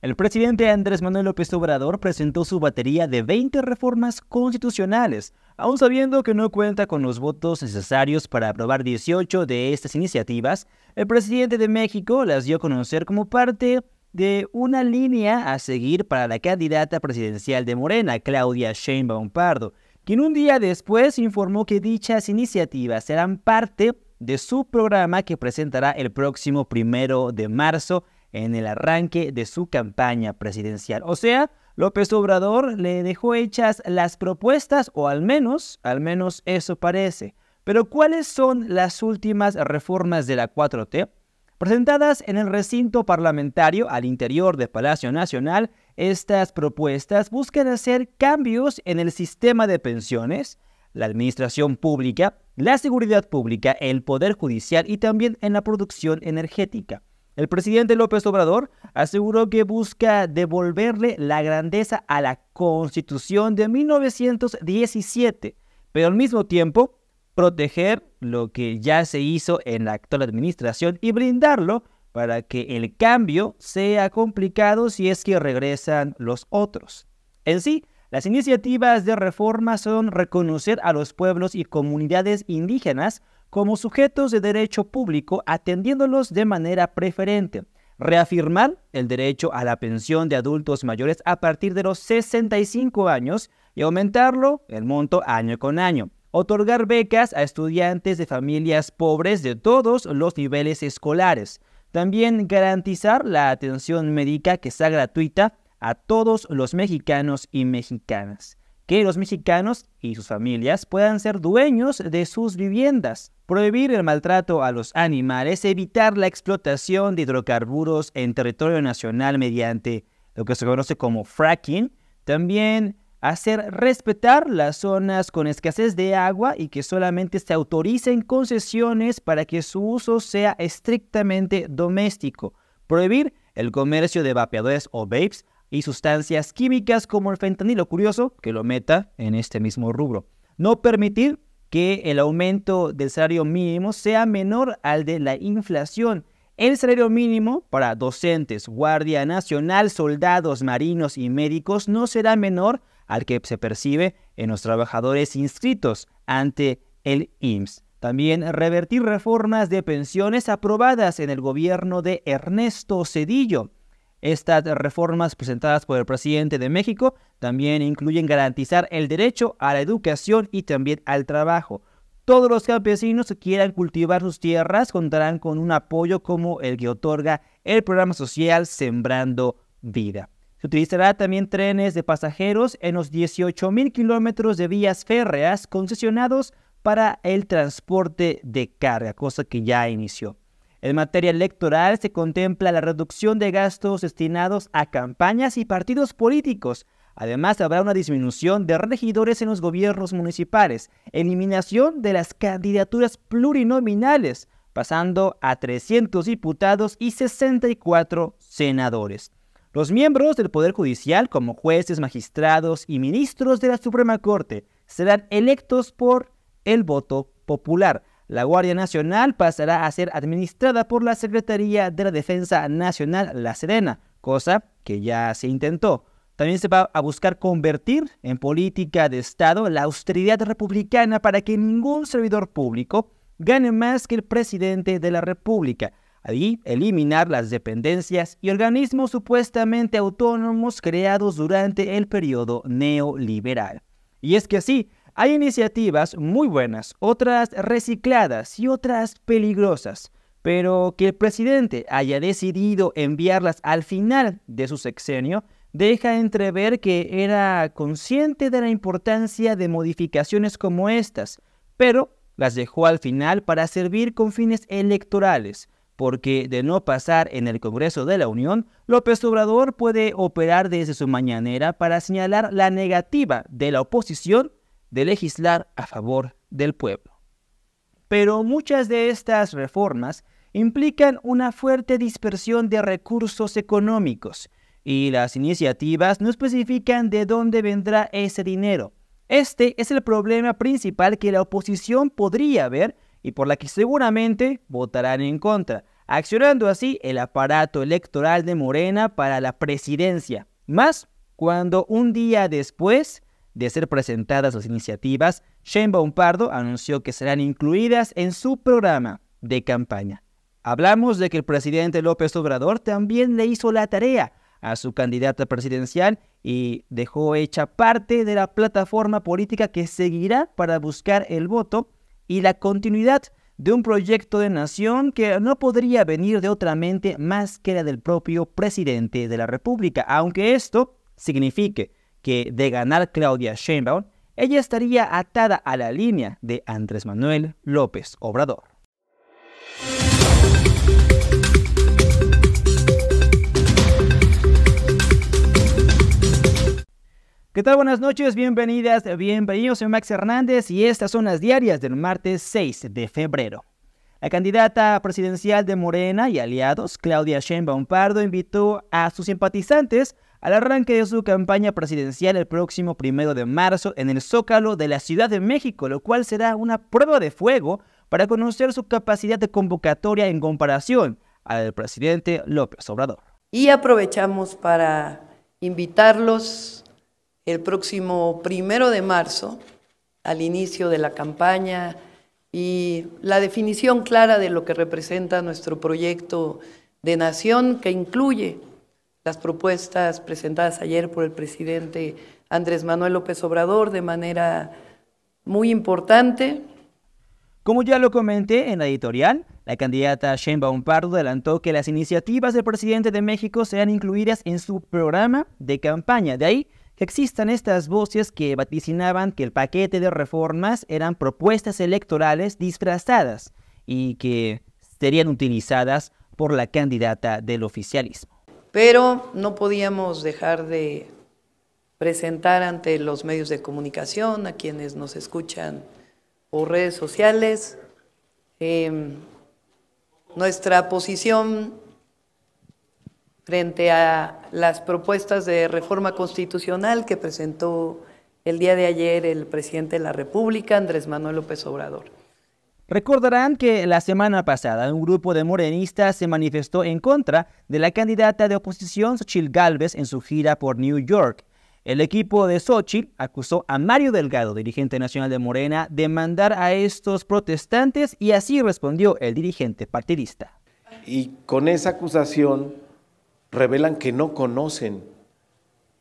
El presidente Andrés Manuel López Obrador presentó su batería de 20 reformas constitucionales, aun sabiendo que no cuenta con los votos necesarios para aprobar 18 de estas iniciativas, el presidente de México las dio a conocer como parte de una línea a seguir para la candidata presidencial de Morena, Claudia Sheinbaum Pardo, quien un día después informó que dichas iniciativas serán parte de su programa que presentará el próximo primero de marzo en el arranque de su campaña presidencial. O sea, López Obrador le dejó hechas las propuestas, o al menos, al menos eso parece. Pero ¿cuáles son las últimas reformas de la 4T? Presentadas en el recinto parlamentario al interior de Palacio Nacional, estas propuestas buscan hacer cambios en el sistema de pensiones, la administración pública, la seguridad pública, el poder judicial y también en la producción energética. El presidente López Obrador aseguró que busca devolverle la grandeza a la Constitución de 1917, pero al mismo tiempo proteger lo que ya se hizo en la actual administración y brindarlo para que el cambio sea complicado si es que regresan los otros. En sí, las iniciativas de reforma son reconocer a los pueblos y comunidades indígenas como sujetos de derecho público atendiéndolos de manera preferente, reafirmar el derecho a la pensión de adultos mayores a partir de los 65 años y aumentarlo el monto año con año, otorgar becas a estudiantes de familias pobres de todos los niveles escolares, también garantizar la atención médica que sea gratuita a todos los mexicanos y mexicanas, que los mexicanos y sus familias puedan ser dueños de sus viviendas, prohibir el maltrato a los animales, evitar la explotación de hidrocarburos en territorio nacional mediante lo que se conoce como fracking, también hacer respetar las zonas con escasez de agua y que solamente se autoricen concesiones para que su uso sea estrictamente doméstico, prohibir el comercio de vapeadores o vapes y sustancias químicas como el fentanilo. Curioso que lo meta en este mismo rubro. No permitir que el aumento del salario mínimo sea menor al de la inflación. El salario mínimo para docentes, guardia nacional, soldados, marinos y médicos no será menor al que se percibe en los trabajadores inscritos ante el IMSS. También revertir reformas de pensiones aprobadas en el gobierno de Ernesto Cedillo. Estas reformas presentadas por el presidente de México también incluyen garantizar el derecho a la educación y también al trabajo. Todos los campesinos que quieran cultivar sus tierras contarán con un apoyo como el que otorga el programa social Sembrando Vida. Se utilizará también trenes de pasajeros en los 18.000 kilómetros de vías férreas concesionados para el transporte de carga, cosa que ya inició. En materia electoral se contempla la reducción de gastos destinados a campañas y partidos políticos. Además habrá una disminución de regidores en los gobiernos municipales, eliminación de las candidaturas plurinominales, pasando a 300 diputados y 64 senadores. Los miembros del Poder Judicial, como jueces, magistrados y ministros de la Suprema Corte, serán electos por el voto popular. La Guardia Nacional pasará a ser administrada por la Secretaría de la Defensa Nacional, la Serena, cosa que ya se intentó. También se va a buscar convertir en política de Estado la austeridad republicana para que ningún servidor público gane más que el presidente de la República. Allí eliminar las dependencias y organismos supuestamente autónomos creados durante el periodo neoliberal. Y es que así, hay iniciativas muy buenas, otras recicladas y otras peligrosas, pero que el presidente haya decidido enviarlas al final de su sexenio deja entrever que era consciente de la importancia de modificaciones como estas, pero las dejó al final para servir con fines electorales, porque de no pasar en el Congreso de la Unión, López Obrador puede operar desde su mañanera para señalar la negativa de la oposición de legislar a favor del pueblo. Pero muchas de estas reformas implican una fuerte dispersión de recursos económicos y las iniciativas no especifican de dónde vendrá ese dinero. Este es el problema principal que la oposición podría ver y por la que seguramente votarán en contra, accionando así el aparato electoral de Morena para la presidencia, más cuando un día después de ser presentadas las iniciativas, Shane Pardo anunció que serán incluidas en su programa de campaña. Hablamos de que el presidente López Obrador también le hizo la tarea a su candidata presidencial y dejó hecha parte de la plataforma política que seguirá para buscar el voto y la continuidad de un proyecto de nación que no podría venir de otra mente más que la del propio presidente de la República, aunque esto signifique que de ganar Claudia Sheinbaum, ella estaría atada a la línea de Andrés Manuel López Obrador. ¿Qué tal? Buenas noches, bienvenidas, bienvenidos. Soy Max Hernández y estas son las diarias del martes 6 de febrero. La candidata presidencial de Morena y aliados, Claudia Sheinbaum Pardo, invitó a sus simpatizantes al arranque de su campaña presidencial el próximo primero de marzo en el Zócalo de la Ciudad de México, lo cual será una prueba de fuego para conocer su capacidad de convocatoria en comparación al presidente López Obrador. Y aprovechamos para invitarlos el próximo primero de marzo al inicio de la campaña y la definición clara de lo que representa nuestro proyecto de nación que incluye las propuestas presentadas ayer por el presidente Andrés Manuel López Obrador de manera muy importante. Como ya lo comenté en la editorial, la candidata Sheinbaum Pardo adelantó que las iniciativas del presidente de México sean incluidas en su programa de campaña. De ahí que existan estas voces que vaticinaban que el paquete de reformas eran propuestas electorales disfrazadas y que serían utilizadas por la candidata del oficialismo pero no podíamos dejar de presentar ante los medios de comunicación, a quienes nos escuchan por redes sociales, em, nuestra posición frente a las propuestas de reforma constitucional que presentó el día de ayer el presidente de la República, Andrés Manuel López Obrador. Recordarán que la semana pasada un grupo de morenistas se manifestó en contra de la candidata de oposición Xochitl Gálvez en su gira por New York. El equipo de Xochitl acusó a Mario Delgado, dirigente nacional de Morena, de mandar a estos protestantes y así respondió el dirigente partidista. Y con esa acusación revelan que no conocen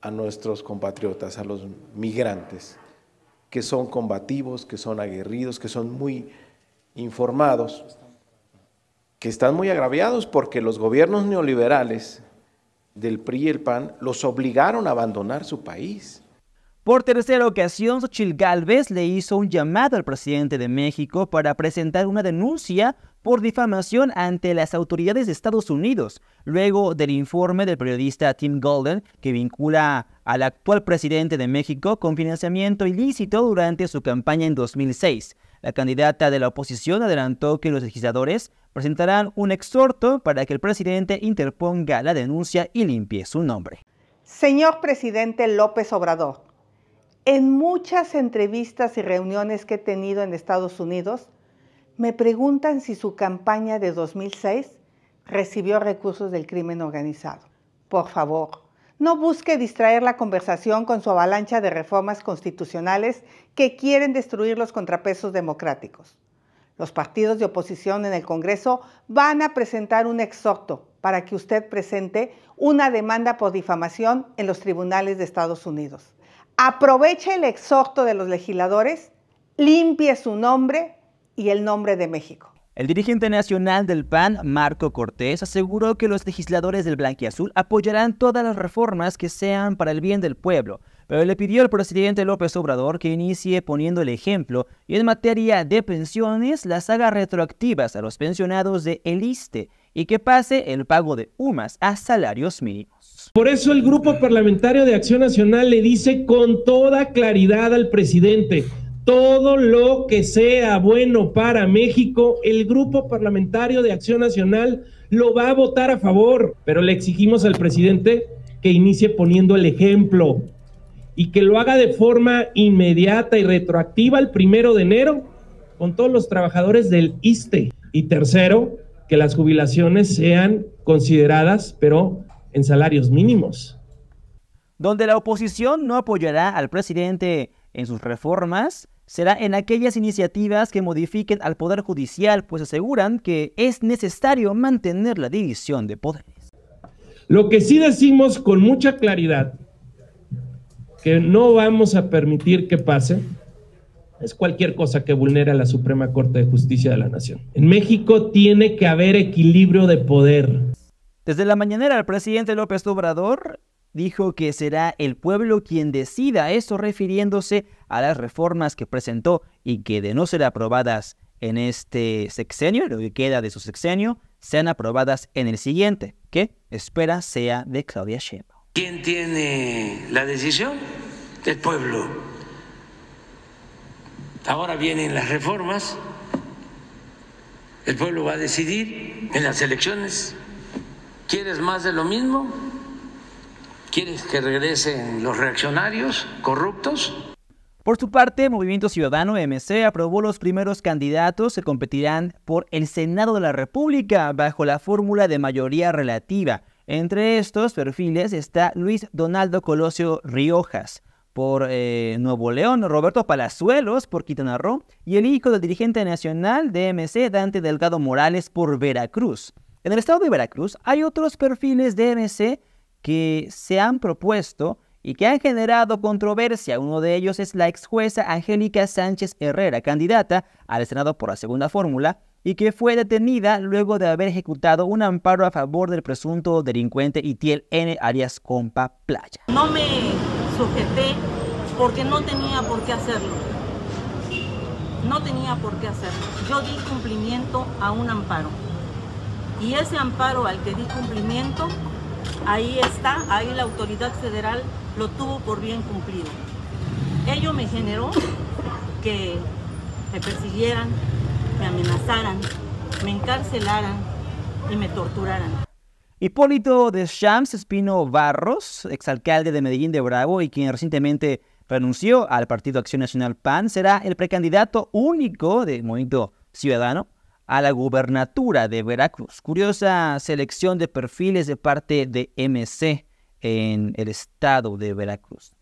a nuestros compatriotas, a los migrantes, que son combativos, que son aguerridos, que son muy informados que están muy agraviados porque los gobiernos neoliberales del PRI y el PAN los obligaron a abandonar su país. Por tercera ocasión, Xochitl galvez le hizo un llamado al presidente de México para presentar una denuncia por difamación ante las autoridades de Estados Unidos, luego del informe del periodista Tim Golden que vincula al actual presidente de México con financiamiento ilícito durante su campaña en 2006. La candidata de la oposición adelantó que los legisladores presentarán un exhorto para que el presidente interponga la denuncia y limpie su nombre. Señor presidente López Obrador, en muchas entrevistas y reuniones que he tenido en Estados Unidos, me preguntan si su campaña de 2006 recibió recursos del crimen organizado. Por favor, no busque distraer la conversación con su avalancha de reformas constitucionales que quieren destruir los contrapesos democráticos. Los partidos de oposición en el Congreso van a presentar un exhorto para que usted presente una demanda por difamación en los tribunales de Estados Unidos. Aproveche el exhorto de los legisladores, limpie su nombre y el nombre de México. El dirigente nacional del PAN, Marco Cortés, aseguró que los legisladores del Blanquiazul apoyarán todas las reformas que sean para el bien del pueblo, pero le pidió al presidente López Obrador que inicie poniendo el ejemplo y en materia de pensiones las haga retroactivas a los pensionados de Eliste y que pase el pago de UMAS a salarios mínimos. Por eso el Grupo Parlamentario de Acción Nacional le dice con toda claridad al presidente todo lo que sea bueno para México, el Grupo Parlamentario de Acción Nacional lo va a votar a favor, pero le exigimos al presidente que inicie poniendo el ejemplo y que lo haga de forma inmediata y retroactiva el primero de enero con todos los trabajadores del ISTE. Y tercero, que las jubilaciones sean consideradas, pero en salarios mínimos. Donde la oposición no apoyará al presidente en sus reformas, será en aquellas iniciativas que modifiquen al Poder Judicial, pues aseguran que es necesario mantener la división de poderes. Lo que sí decimos con mucha claridad, que no vamos a permitir que pase, es cualquier cosa que vulnera la Suprema Corte de Justicia de la Nación. En México tiene que haber equilibrio de poder. Desde la mañanera, el presidente López Obrador dijo que será el pueblo quien decida eso refiriéndose a las reformas que presentó y que de no ser aprobadas en este sexenio, lo que queda de su sexenio, sean aprobadas en el siguiente, que espera sea de Claudia Sheinbaum. ¿Quién tiene la decisión? El pueblo. Ahora vienen las reformas, el pueblo va a decidir en las elecciones. ¿Quieres más de lo mismo? ¿Quieres que regresen los reaccionarios corruptos? Por su parte, Movimiento Ciudadano MC aprobó los primeros candidatos que competirán por el Senado de la República bajo la fórmula de mayoría relativa. Entre estos perfiles está Luis Donaldo Colosio Riojas por eh, Nuevo León, Roberto Palazuelos por Quintana Roo y el hijo del dirigente nacional de MC, Dante Delgado Morales, por Veracruz. En el estado de Veracruz hay otros perfiles de MC que se han propuesto y que han generado controversia. Uno de ellos es la ex jueza Angélica Sánchez Herrera, candidata al Senado por la segunda fórmula, y que fue detenida luego de haber ejecutado un amparo a favor del presunto delincuente Itiel N. Arias Compa Playa. No me sujeté porque no tenía por qué hacerlo. No tenía por qué hacerlo. Yo di cumplimiento a un amparo. Y ese amparo al que di cumplimiento Ahí está, ahí la autoridad federal lo tuvo por bien cumplido. Ello me generó que me persiguieran, me amenazaran, me encarcelaran y me torturaran. Hipólito de Shams Espino Barros, exalcalde de Medellín de Bravo y quien recientemente renunció al Partido Acción Nacional PAN, será el precandidato único de Movimiento Ciudadano a la gubernatura de Veracruz. Curiosa selección de perfiles de parte de MC en el estado de Veracruz.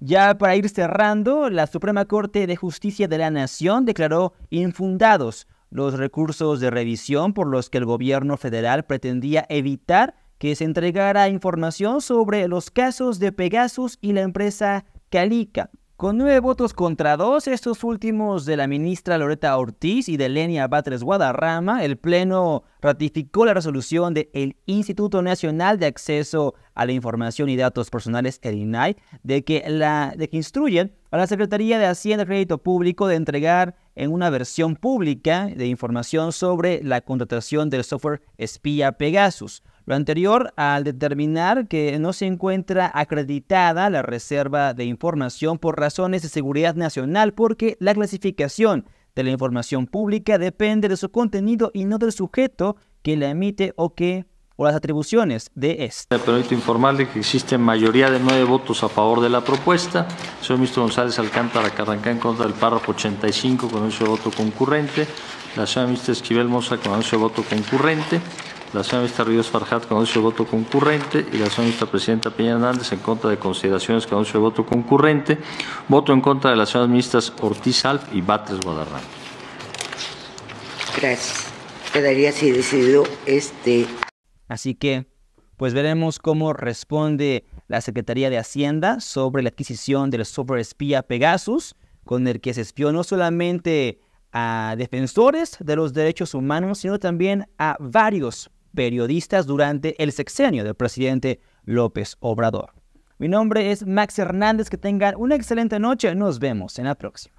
Ya para ir cerrando, la Suprema Corte de Justicia de la Nación declaró infundados los recursos de revisión por los que el gobierno federal pretendía evitar que se entregara información sobre los casos de Pegasus y la empresa Calica. Con nueve votos contra dos, estos últimos de la ministra Loreta Ortiz y de Lenia Batres Guadarrama, el Pleno ratificó la resolución del Instituto Nacional de Acceso a la Información y Datos Personales, el INAI, de que, la, de que instruyen a la Secretaría de Hacienda y Crédito Público de entregar en una versión pública de información sobre la contratación del software espía Pegasus. Lo anterior al determinar que no se encuentra acreditada la reserva de información por razones de seguridad nacional porque la clasificación de la información pública depende de su contenido y no del sujeto que la emite o que o las atribuciones de este. proyecto permito informarle que existe mayoría de nueve votos a favor de la propuesta. Soy ministro González Alcántara Carrancá en contra del párrafo 85 con un voto concurrente. La señora ministra Esquivel Moza con un voto concurrente la señora ministra Ríos Farjat con anuncio de voto concurrente y la señora ministra presidenta Peña Hernández en contra de consideraciones con anuncio de voto concurrente. Voto en contra de las señoras ministras Ortiz Alf y Batres Guadarrama. Gracias. Quedaría así decidido este. Así que, pues veremos cómo responde la Secretaría de Hacienda sobre la adquisición del software espía Pegasus, con el que se espió no solamente a defensores de los derechos humanos, sino también a varios periodistas durante el sexenio del presidente López Obrador. Mi nombre es Max Hernández, que tengan una excelente noche, nos vemos en la próxima.